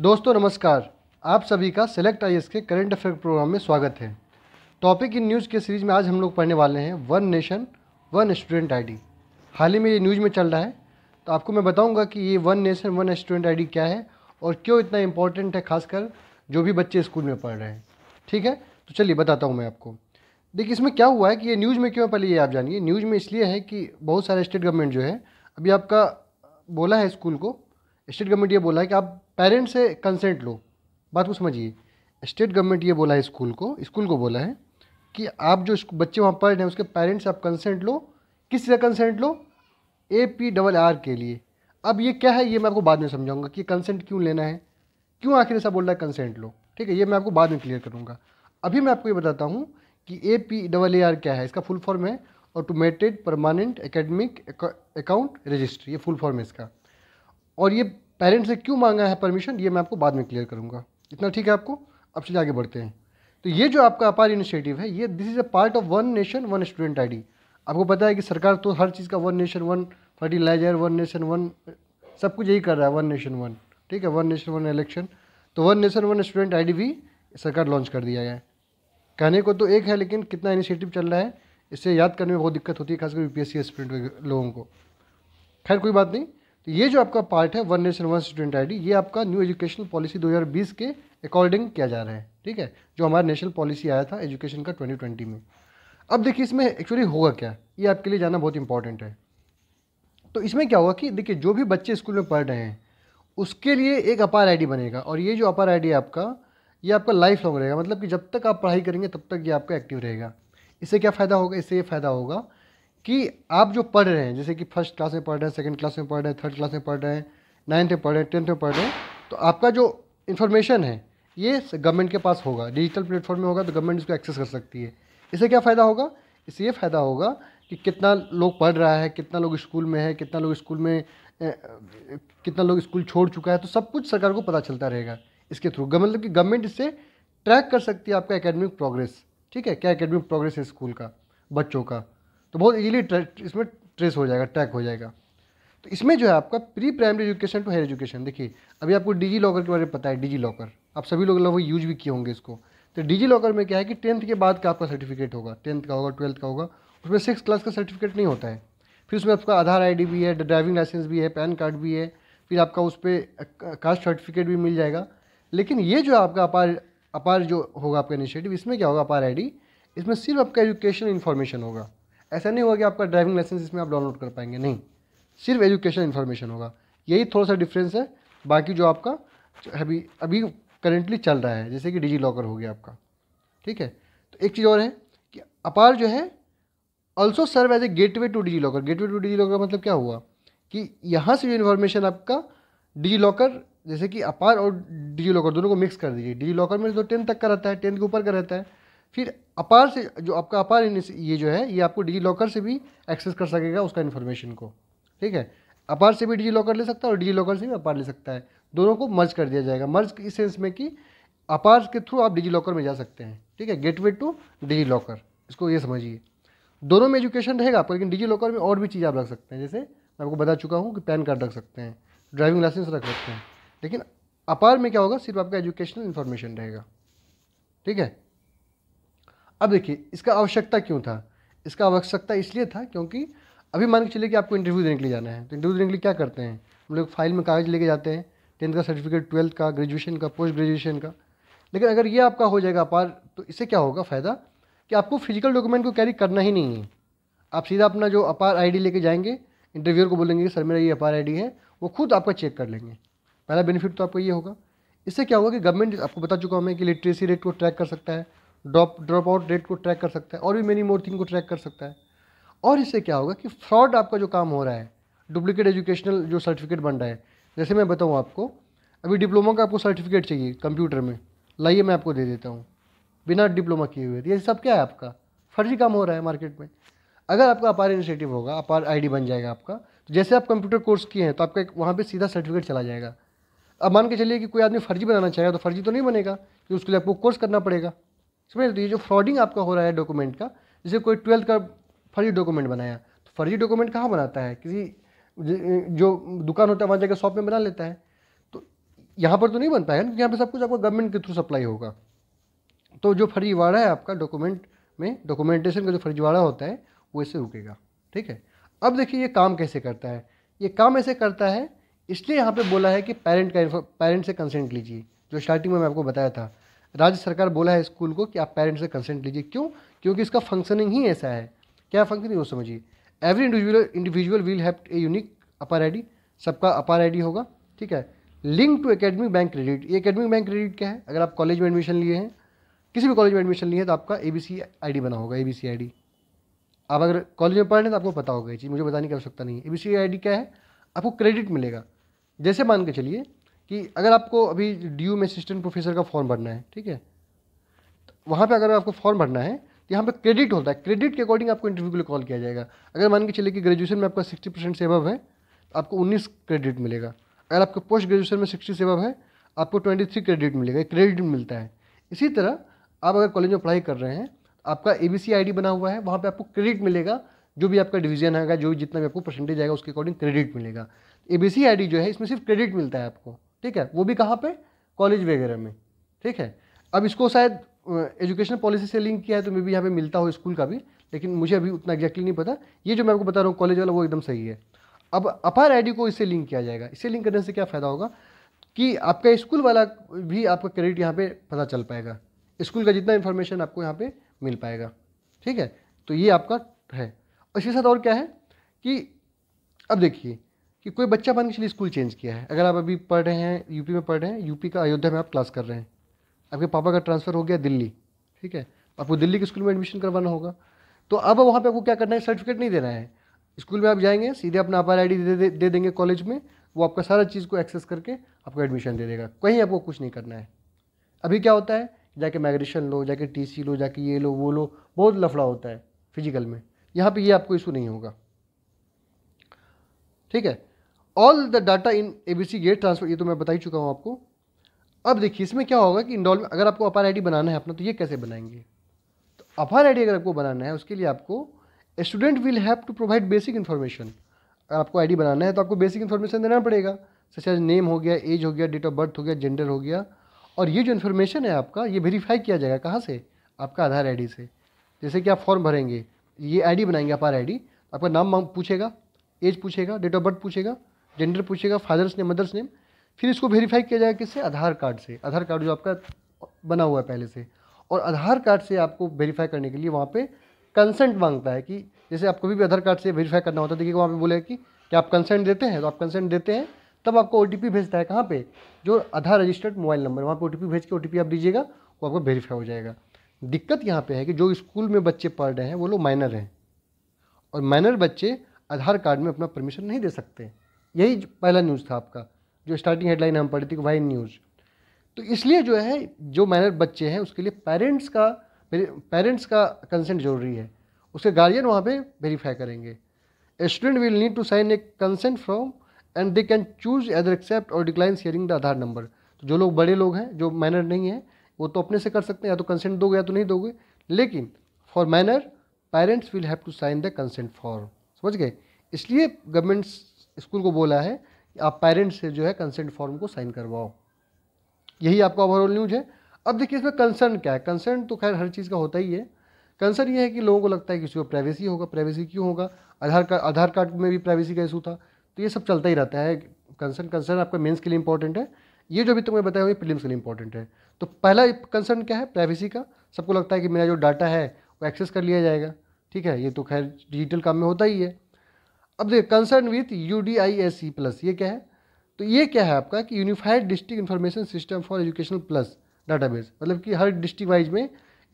दोस्तों नमस्कार आप सभी का सेलेक्ट आई के करंट अफेयर प्रोग्राम में स्वागत है टॉपिक इन न्यूज़ के सीरीज़ में आज हम लोग पढ़ने वाले हैं one nation one student ID हाल ही में ये न्यूज़ में चल रहा है तो आपको मैं बताऊंगा कि ये one nation one student ID क्या है और क्यों इतना इम्पोर्टेंट है खासकर जो भी बच्चे स्कूल में पढ़ रहे हैं ठीक है तो चलिए बताता हूँ मैं आपको देखिए इसमें क्या हुआ है कि ये न्यूज़ में क्यों पहले ये आप जानिए न्यूज़ में इसलिए है कि बहुत सारे स्टेट गवर्नमेंट जो है अभी आपका बोला है स्कूल को स्टेट गवर्नमेंट ये बोला है कि आप पेरेंट्स से कंसेंट लो बात को समझिए स्टेट गवर्नमेंट ये बोला है स्कूल को स्कूल को बोला है कि आप जो बच्चे वहाँ पढ़ रहे हैं उसके पेरेंट्स से आप कंसेंट लो किस से कंसेंट लो ए पी डबल आर के लिए अब ये क्या है ये मैं आपको बाद में समझाऊंगा कि कंसेंट क्यों लेना है क्यों आखिर ऐसा बोल रहा है कंसेंट लो ठीक है ये मैं आपको बाद में क्लियर करूँगा अभी मैं आपको ये बताता हूँ कि A P double A R क्या है इसका फुल फॉर्म है automated permanent academic account registry ये फुल फॉर्म है इसका और ये पेरेंट्स से क्यों मांगा है परमिशन ये मैं आपको बाद में क्लियर करूँगा इतना ठीक है आपको अब चलिए आगे बढ़ते हैं तो ये जो आपका अपार इनिशिएटिव है ये this is a part of one nation one student ID आपको पता है कि सरकार तो हर चीज़ का one nation one fertiliser one nation one सब कुछ यही कर रहा है वन नेशन वन ठीक है वन नेशन वन इलेक्शन तो one nation one student ID भी सरकार लॉन्च कर दिया है कहने को तो एक है लेकिन कितना इनिशिएटिव चल रहा है इससे याद करने में बहुत दिक्कत होती है खासकर यू पी स्टूडेंट लोगों को खैर कोई बात नहीं ये जो आपका पार्ट है one nation one student ID ये आपका न्यू एजुकेशन पॉलिसी 2020 के अकॉर्डिंग किया जा रहा है ठीक है जो हमारा नेशनल पॉलिसी आया था एजुकेशन का 2020 में अब देखिए इसमें एक्चुअली होगा क्या ये आपके लिए जाना बहुत इंपॉर्टेंट है तो इसमें क्या होगा कि देखिए जो भी बच्चे स्कूल में पढ़ रहे हैं उसके लिए एक अपार आई बनेगा और ये जो अपार आई है आपका ये आपका लाइफ लॉन्ग रहेगा मतलब कि जब तक आप पढ़ाई करेंगे तब तक ये आपका एक्टिव रहेगा इससे क्या फ़ायदा होगा इससे ये फ़ायदा होगा कि आप जो पढ़ रहे हैं जैसे कि फर्स्ट क्लास में पढ़ रहे हैं सेकंड क्लास में पढ़ रहे हैं थर्ड क्लास में पढ़ रहे हैं नाइन्थ में पढ़ रहे हैं टेंथ में पढ़ रहे हैं तो आपका जो इन्फॉर्मेशन है ये गवर्नमेंट के पास होगा डिजिटल प्लेटफॉर्म में होगा तो गवर्नमेंट इसको एक्सेस कर सकती है इससे क्या फ़ायदा होगा इससे ये फ़ायदा होगा कि कितना लोग पढ़ रहा है कितना लोग स्कूल में है कितना लोग स्कूल में कितना लोग स्कूल छोड़ चुका है तो सब कुछ सरकार को पता चलता रहेगा इसके थ्रू मतलब कि गवर्नमेंट इससे ट्रैक कर सकती है आपका एकेडमिक प्रोग्रेस ठीक है क्या एकेडमिक प्रोग्रेस है स्कूल का बच्चों का तो बहुत ईजिली इसमें ट्रेस हो जाएगा ट्रैक हो जाएगा तो इसमें जो है आपका pre primary education to higher education देखिए अभी आपको डिजी लॉकर के बारे में पता है डिजी लॉकर आप सभी लोग लगभग यूज भी किए होंगे इसको तो डिजी लॉकर में क्या है कि टेंथ के बाद का आपका सर्टिफिकेट होगा टेंथ का होगा ट्वेल्थ का होगा उसमें सिक्स क्लास का सर्टिफिकेट नहीं होता है फिर उसमें आपका आधार आई भी है ड्राइविंग लाइसेंस भी है पैन कार्ड भी है फिर आपका उस पर कास्ट सर्टिफिकेट भी मिल जाएगा लेकिन ये जो आपका अपार अपार जो होगा आपका इनिशिएटिव इसमें क्या होगा अपार आईडी इसमें सिर्फ आपका एजुकेशन इन्फॉर्मेशन होगा ऐसा नहीं होगा कि आपका ड्राइविंग लाइसेंस इसमें आप डाउनलोड कर पाएंगे नहीं सिर्फ एजुकेशन इन्फॉर्मेशन होगा यही थोड़ा सा डिफरेंस है बाकी जो आपका अभी अभी करेंटली चल रहा है जैसे कि डिजी लॉकर हो गया आपका ठीक है तो एक चीज़ और है कि अपार जो है also serve as a gateway to DigiLocker gateway to DigiLocker का मतलब क्या हुआ कि यहाँ से जो इन्फॉर्मेशन आपका डिजी लॉकर जैसे कि अपार और डिजी लॉकर दोनों को मिक्स कर दीजिए डिजी लॉकर में तो टेंथ तक का रहता है टेंथ के ऊपर का रहता है फिर अपार से जो आपका अपार ये जो है ये आपको डिजी लॉकर से भी एक्सेस कर सकेगा उसका इन्फॉर्मेशन को ठीक है अपार से भी डिजी लॉकर ले सकता है और डिजी लॉकर से भी अपार ले सकता है दोनों को मर्ज कर दिया जाएगा मर्ज इस सेंस में कि अपार के थ्रू आप डिजी लॉकर में जा सकते हैं ठीक है गेटवे टू डिजी लॉकर इसको ये समझिए दोनों में एजुकेशन रहेगा आपका लेकिन डिजी लॉकर में और भी चीज़ आप रख सकते हैं जैसे मैं आपको बता चुका हूँ कि पैन कार्ड रख सकते हैं ड्राइविंग लाइसेंस रख सकते हैं लेकिन अपार में क्या होगा सिर्फ आपका एजुकेशनल इन्फॉर्मेशन रहेगा ठीक है अब देखिए इसका आवश्यकता क्यों था इसका आवश्यकता इसलिए था क्योंकि अभी मान के चलिए कि आपको इंटरव्यू देने के लिए जाना है तो इंटरव्यू देने के लिए क्या करते हैं हम लोग फाइल में कागज़ लेके जाते हैं टेंथ का सर्टिफिकेट ट्वेल्थ का ग्रेजुएशन का पोस्ट ग्रेजुएशन का लेकिन अगर ये आपका हो जाएगा अपार तो इससे क्या होगा फ़ायदा कि आपको फिजिकल डॉक्यूमेंट को कैरी करना ही नहीं है आप सीधा अपना जो अपार डी लेके जाएंगे इंटरव्यूअर को बोलेंगे कि सर मेरा ये अपार डी है वो खुद आपका चेक कर लेंगे पहला बेनिफिट तो आपको ये होगा इससे क्या होगा कि गवर्नमेंट आपको बता चुका हूँ मैं कि लिटरेसी रेट को ट्रैक कर सकता है ड्रॉप ड्रॉप आउट रेट को ट्रैक कर सकता है और भी मेनी मोर थिंग को ट्रैक कर सकता है और इससे क्या होगा कि फ्रॉड आपका जो काम हो रहा है डुप्लीकेट एजुकेशनल जो सर्टिफिकेट बन रहा है जैसे मैं बताऊँ आपको अभी डिप्लोमा का आपको सर्टिफिकेट चाहिए कंप्यूटर में लाइए मैं आपको दे देता हूँ बिना डिप्लोमा किए हुए ये सब क्या है आपका फर्जी काम हो रहा है मार्केट में अगर आपका अपार इनिशिएटिव होगा अपार आईडी बन जाएगा आपका तो जैसे आप कंप्यूटर कोर्स किए हैं तो आपका एक वहाँ पर सीधा सर्टिफिकेट चला जाएगा अब मान के चलिए कि कोई आदमी फर्जी बनाना चाहेगा तो फर्जी तो नहीं बनेगा कि उसके लिए आपको कोर्स करना पड़ेगा समझ तो ये जो फ्रॉडिंग आपका हो रहा है डॉक्यूमेंट का जैसे कोई ट्वेल्थ का फर्जी डॉक्यूमेंट बनाया तो फर्जी डॉक्यूमेंट कहाँ बनाता है किसी जो दुकान होता है वहाँ जाकर शॉप में बना लेता है तो यहाँ पर तो नहीं बन है ना यहाँ पर सब कुछ आपको गवर्नमेंट के थ्रू सप्लाई होगा तो जो फर्जीवाड़ा है आपका डॉक्यूमेंट में डॉक्यूमेंटेशन का जो फर्जीवाड़ा होता है वो इससे रुकेगा ठीक है अब देखिए ये काम कैसे करता है ये काम ऐसे करता है इसलिए यहाँ पे बोला है कि पेरेंट का पेरेंट से कंसेंट लीजिए जो स्टार्टिंग में मैं आपको बताया था राज्य सरकार बोला है स्कूल को कि आप पेरेंट्स से कंसेंट लीजिए क्यों क्योंकि इसका फंक्शनिंग ही ऐसा है क्या फंक्शनिंग वो समझिए every individual individual will have a unique APAAR I सबका अपर आई होगा ठीक है link to academic bank credit ये एकेडमिक बैंक क्रेडिट क्या है अगर आप कॉलेज में एडमिशन लिए हैं किसी भी कॉलेज में एडमिशन लिए हैं तो आपका ए बी सी आई डी बना होगा ए बी सी आई डी आप अगर कॉलेज में पढ़ रहे हैं तो आपको पता होगा ये चीज़ मुझे बताने की आवश्यकता नहीं है ए बी सी आई डी क्या है आपको क्रेडिट मिलेगा जैसे मान के चलिए कि अगर आपको अभी डी में असिस्टेंट प्रोफेसर का फॉर्म भरना है ठीक है तो वहाँ पर अगर आपको फॉर्म भरना है तो यहाँ पर क्रेडिट होता है क्रेडिट के अकॉर्डिंग आपको इंटरव्यू के लिए कॉल किया जाएगा अगर मान के चले कि ग्रेजुएशन में आपका सिक्सटी परसेंट सेवअप है तो आपको उन्नीस क्रेडिट मिलेगा अगर आपके पोस्ट ग्रेजुएशन में सिक्सटी सेवब है तो आपको ट्वेंटी थ्री क्रेडिट मिलेगा क्रेडिट मिलता है इसी तरह आप अगर कॉलेज में पढ़ाई कर रहे हैं आपका ए बी सी आई डी बना हुआ है वहाँ पर आपको क्रेडिट मिलेगा जो भी आपका डिवीजन आएगा जो भी जितना भी आपको परसेंटेज आएगा उसके अकॉर्डिंग क्रेडिट मिलेगा ए बी सी आई डी जो है इसमें सिर्फ क्रेडिट मिलता है आपको ठीक है वो भी कहाँ पे कॉलेज वगैरह में ठीक है अब इसको शायद एजुकेशन पॉलिसी से लिंक किया है तो मे भी यहाँ पे मिलता हो स्कूल का भी लेकिन मुझे अभी उतना एग्जैक्टली नहीं पता ये जो मैं आपको बता रहा हूँ कॉलेज वाला वो एकदम सही है अब अपार आई को इससे लिंक किया जाएगा इससे लिंक करने से क्या फ़ायदा होगा कि आपका स्कूल वाला भी आपका क्रेडिट यहाँ पर पता चल पाएगा स्कूल का जितना इन्फॉर्मेशन आपको यहाँ पर मिल पाएगा ठीक है तो ये आपका है और इसके साथ और क्या है कि अब देखिए कि कोई बच्चा मान के चलिए स्कूल चेंज किया है अगर आप अभी पढ़ रहे हैं यूपी में पढ़ रहे हैं यूपी का अयोध्या में आप क्लास कर रहे हैं आपके पापा का ट्रांसफ़र हो गया दिल्ली ठीक है आपको दिल्ली के स्कूल में एडमिशन करवाना होगा तो अब वहाँ पर आपको क्या करना है सर्टिफिकेट नहीं देना है स्कूल में आप जाएंगे सीधे अपना अपार आई डी दे, दे देंगे कॉलेज में वो आपका सारा चीज़ को एक्सेस करके आपको एडमिशन दे देगा कहीं आपको कुछ नहीं करना है अभी क्या होता है जाके माइग्रेशन लो जाके टीसी लो जाके ये लो वो लो बहुत लफड़ा होता है फिजिकल में यहाँ पे ये आपको इशू नहीं होगा ठीक है all the data in A B C get transfer ये तो मैं बता ही चुका हूँ आपको अब देखिए इसमें क्या होगा कि इंडोल में अगर आपको आई डी बनाना है अपना तो ये कैसे बनाएंगे तो आई डी अगर आपको बनाना है उसके लिए आपको student will have to provide basic information अगर आपको डी बनाना है तो आपको बेसिक इन्फॉर्मेशन देना पड़ेगा सच नेम हो गया एज हो गया डेट ऑफ बर्थ हो गया जेंडर हो गया और ये जो इन्फॉर्मेशन है आपका ये वेरीफाई किया जाएगा कहाँ से आपका आधार डी से जैसे कि आप फॉर्म भरेंगे ये डी बनाएंगे अपार आईडी आपका नाम पूछेगा एज पूछेगा डेट ऑफ बर्थ पूछेगा जेंडर पूछेगा फादर्स नेम मदर्स नेम फिर इसको वेरीफाई किया जाएगा किससे आधार कार्ड से आधार कार्ड जो आपका बना हुआ है पहले से और आधार कार्ड से आपको वेरीफाई करने के लिए वहाँ पे कंसेंट मांगता है कि जैसे आपको भी आधार कार्ड से वेरीफाई करना होता है देखिए वहाँ पे बोले कि क्या आप कंसेंट देते हैं तो आप कंसेंट देते हैं तब आपको ओ भेजता है कहाँ पर जो आधार रजिस्टर्ड मोबाइल नंबर वहाँ पर ओ भेज के ओ आप दीजिएगा वो आपको वेरीफाई हो जाएगा दिक्कत यहाँ पे है कि जो स्कूल में बच्चे पढ़ रहे हैं वो लोग माइनर हैं और माइनर बच्चे आधार कार्ड में अपना परमिशन नहीं दे सकते यही पहला न्यूज़ था आपका जो स्टार्टिंग हेडलाइन हम पढ़ी थी वाई न्यूज़ तो इसलिए जो है जो माइनर बच्चे हैं उसके लिए पेरेंट्स का पेरेंट्स का कंसेंट जरूरी है उसके गार्जियन वहाँ पे वेरीफाई करेंगे student will need to sign a consent form and they can choose either accept or decline sharing the Aadhaar number तो जो लोग बड़े लोग हैं जो माइनर नहीं है वो तो अपने से कर सकते हैं या तो कंसेंट दोगे या तो नहीं दोगे लेकिन for minor parents will have to sign the consent form समझ गए इसलिए गवर्नमेंट्स स्कूल को बोला है कि आप पेरेंट्स से जो है कंसेंट फॉर्म को साइन करवाओ यही आपका ओवरऑल न्यूज है अब देखिए इसमें कंसर्न क्या है कंसर्न तो खैर हर चीज़ का होता ही है कंसर्न ये है कि लोगों को लगता है कि इसको प्राइवेसी होगा प्राइवेसी क्यों होगा आधार कार्ड आधार कार्ड में भी प्राइवेसी का इशू था तो ये सब चलता ही रहता है कंसर्न कंसर्न आपका मेंस के लिए इंपॉर्टेंट है ये जो भी तुम्हें बताया हुआ प्रीलिम्स के लिए इंपॉर्टेंट है तो पहला कंसर्न क्या है प्राइवेसी का सबको लगता है कि मेरा जो डाटा है वो एक्सेस कर लिया जाएगा ठीक है ये तो खैर डिजिटल काम में होता ही है अब देखिए concern with U D I S C plus ये क्या है तो ये क्या है आपका कि unified district information system for education plus database मतलब कि हर डिस्ट्रिक्ट वाइज में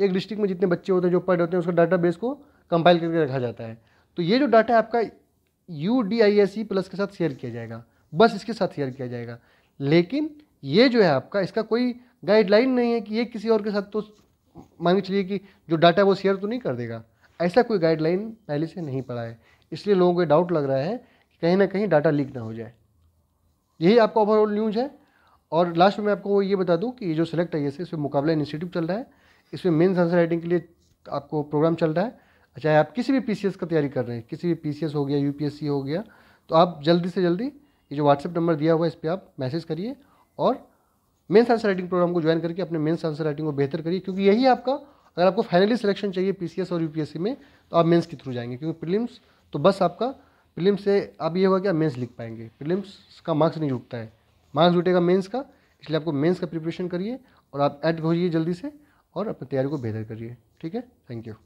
एक डिस्ट्रिक्ट में जितने बच्चे होते हैं जो पढ़ होते हैं उसका डाटाबेस को कंपाइल करके रखा जाता है तो ये जो डाटा आपका U D I S E plus के साथ शेयर किया जाएगा बस इसके साथ शेयर किया जाएगा लेकिन ये जो है आपका इसका कोई गाइडलाइन नहीं है कि ये किसी और के साथ तो मान के चलिए कि जो डाटा वो शेयर तो नहीं कर देगा ऐसा कोई गाइडलाइन पहले से नहीं पड़ा है इसलिए लोगों को डाउट लग रहा है कि कहीं ना कहीं डाटा लीक ना हो जाए यही आपका ओवरऑल न्यूज़ है और लास्ट में आपको ये बता दूँ कि ये जो सिलेक्ट आई एस इसमें मुकाबला इनिशिएटिव चल रहा है इसमें मेन्स आंसर राइटिंग के लिए आपको प्रोग्राम चल रहा है चाहे आप किसी भी पी का तैयारी कर रहे हैं किसी भी पी हो गया यू हो गया तो आप जल्दी से जल्दी ये जो व्हाट्सएप नंबर दिया हुआ है इस पर आप मैसेज करिए और मेन्स आंसर राइटिंग प्रोग्राम को ज्वाइन करके अपने मेन्स आंसर राइटिंग को बेहतर करिए क्योंकि यही आपका अगर आपको फाइनली सिलेक्शन चाहिए पी और यूपीएससी में तो आप मेन्स के थ्रू जाएंगे क्योंकि प्रिलिम्स तो बस आपका प्रीलिम्स से अब ये होगा कि आप मेंस लिख पाएंगे प्रीलिम्स का मार्क्स नहीं जुटता है मार्क्स जुटेगा मेंस का इसलिए आपको मेंस का प्रिपरेशन करिए और आप ऐड होइए जल्दी से और अपनी तैयारी को बेहतर करिए ठीक है थैंक यू